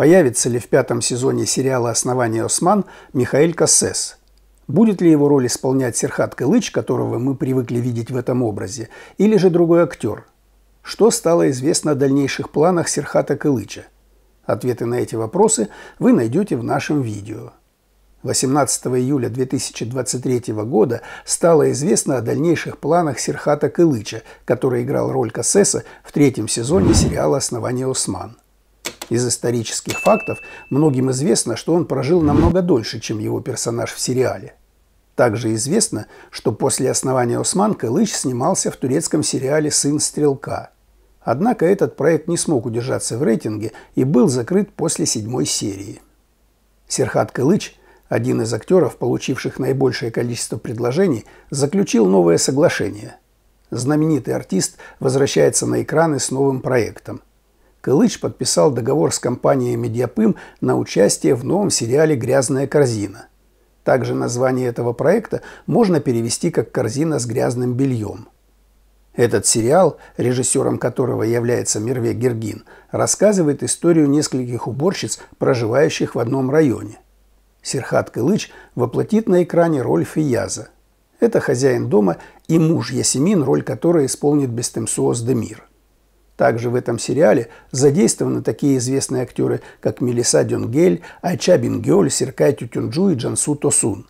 Появится ли в пятом сезоне сериала «Основание Осман» Михаил Кассес? Будет ли его роль исполнять Серхат Кылыч, которого мы привыкли видеть в этом образе, или же другой актер? Что стало известно о дальнейших планах Серхата Кылыча? Ответы на эти вопросы вы найдете в нашем видео. 18 июля 2023 года стало известно о дальнейших планах Серхата Кылыча, который играл роль Кассеса в третьем сезоне сериала «Основание Осман". Из исторических фактов многим известно, что он прожил намного дольше, чем его персонаж в сериале. Также известно, что после основания «Осман» Кылыч снимался в турецком сериале «Сын стрелка». Однако этот проект не смог удержаться в рейтинге и был закрыт после седьмой серии. Серхат Кылыч, один из актеров, получивших наибольшее количество предложений, заключил новое соглашение. Знаменитый артист возвращается на экраны с новым проектом – Кылыч подписал договор с компанией «Медиапым» на участие в новом сериале «Грязная корзина». Также название этого проекта можно перевести как «Корзина с грязным бельем». Этот сериал, режиссером которого является Мерве Гергин, рассказывает историю нескольких уборщиц, проживающих в одном районе. Серхат Кылыч воплотит на экране роль Фияза. Это хозяин дома и муж Ясемин, роль которой исполнит Бестемсуос Демир. Также в этом сериале задействованы такие известные актеры, как Мелиса Дюнгель, Айча Бингёль, Серкай Тютюнджу и Джансу Тосун.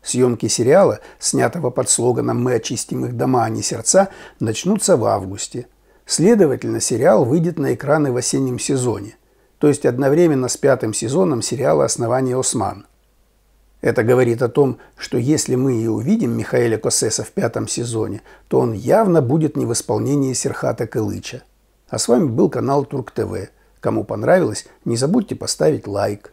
Съемки сериала, снятого под слоганом «Мы очистим их дома, а не сердца», начнутся в августе. Следовательно, сериал выйдет на экраны в осеннем сезоне, то есть одновременно с пятым сезоном сериала «Основание Осман». Это говорит о том, что если мы и увидим Михаэля Косеса в пятом сезоне, то он явно будет не в исполнении Серхата Кылыча. А с вами был канал Турк ТВ. Кому понравилось, не забудьте поставить лайк.